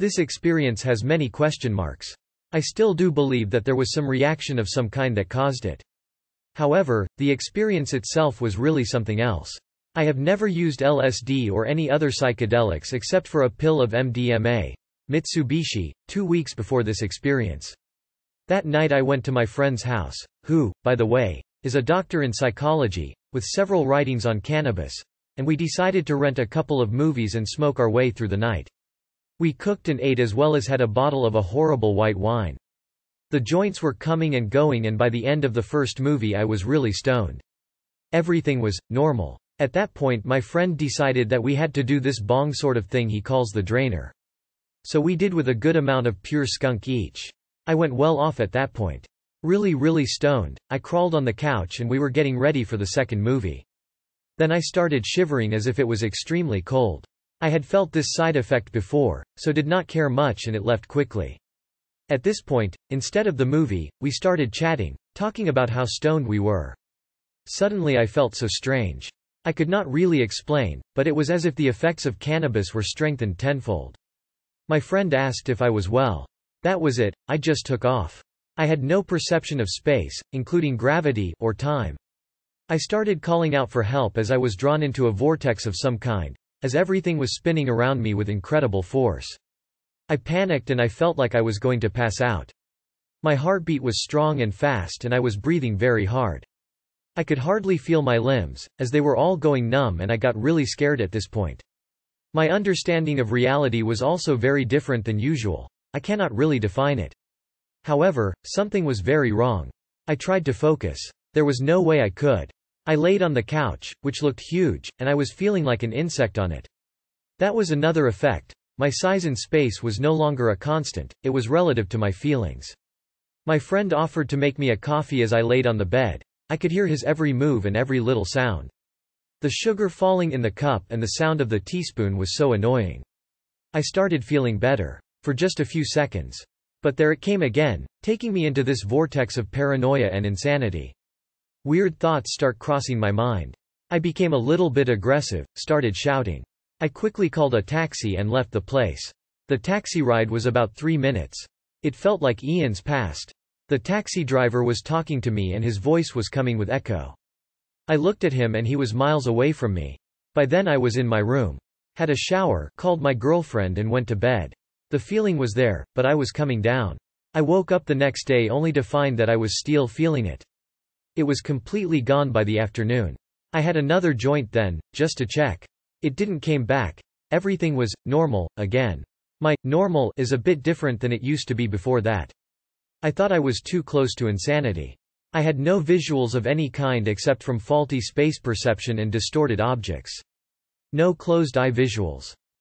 This experience has many question marks. I still do believe that there was some reaction of some kind that caused it. However, the experience itself was really something else. I have never used LSD or any other psychedelics except for a pill of MDMA, Mitsubishi, two weeks before this experience. That night I went to my friend's house, who, by the way, is a doctor in psychology, with several writings on cannabis, and we decided to rent a couple of movies and smoke our way through the night. We cooked and ate as well as had a bottle of a horrible white wine. The joints were coming and going and by the end of the first movie I was really stoned. Everything was, normal. At that point my friend decided that we had to do this bong sort of thing he calls the drainer. So we did with a good amount of pure skunk each. I went well off at that point. Really really stoned, I crawled on the couch and we were getting ready for the second movie. Then I started shivering as if it was extremely cold. I had felt this side effect before, so did not care much and it left quickly. At this point, instead of the movie, we started chatting, talking about how stoned we were. Suddenly I felt so strange. I could not really explain, but it was as if the effects of cannabis were strengthened tenfold. My friend asked if I was well. That was it, I just took off. I had no perception of space, including gravity, or time. I started calling out for help as I was drawn into a vortex of some kind, as everything was spinning around me with incredible force. I panicked and I felt like I was going to pass out. My heartbeat was strong and fast and I was breathing very hard. I could hardly feel my limbs, as they were all going numb and I got really scared at this point. My understanding of reality was also very different than usual. I cannot really define it. However, something was very wrong. I tried to focus. There was no way I could. I laid on the couch, which looked huge, and I was feeling like an insect on it. That was another effect. My size in space was no longer a constant, it was relative to my feelings. My friend offered to make me a coffee as I laid on the bed. I could hear his every move and every little sound. The sugar falling in the cup and the sound of the teaspoon was so annoying. I started feeling better. For just a few seconds. But there it came again, taking me into this vortex of paranoia and insanity. Weird thoughts start crossing my mind. I became a little bit aggressive, started shouting. I quickly called a taxi and left the place. The taxi ride was about three minutes. It felt like Ian's passed. The taxi driver was talking to me and his voice was coming with echo. I looked at him and he was miles away from me. By then I was in my room. Had a shower, called my girlfriend and went to bed. The feeling was there, but I was coming down. I woke up the next day only to find that I was still feeling it. It was completely gone by the afternoon. I had another joint then, just to check. It didn't came back. Everything was, normal, again. My, normal, is a bit different than it used to be before that. I thought I was too close to insanity. I had no visuals of any kind except from faulty space perception and distorted objects. No closed eye visuals.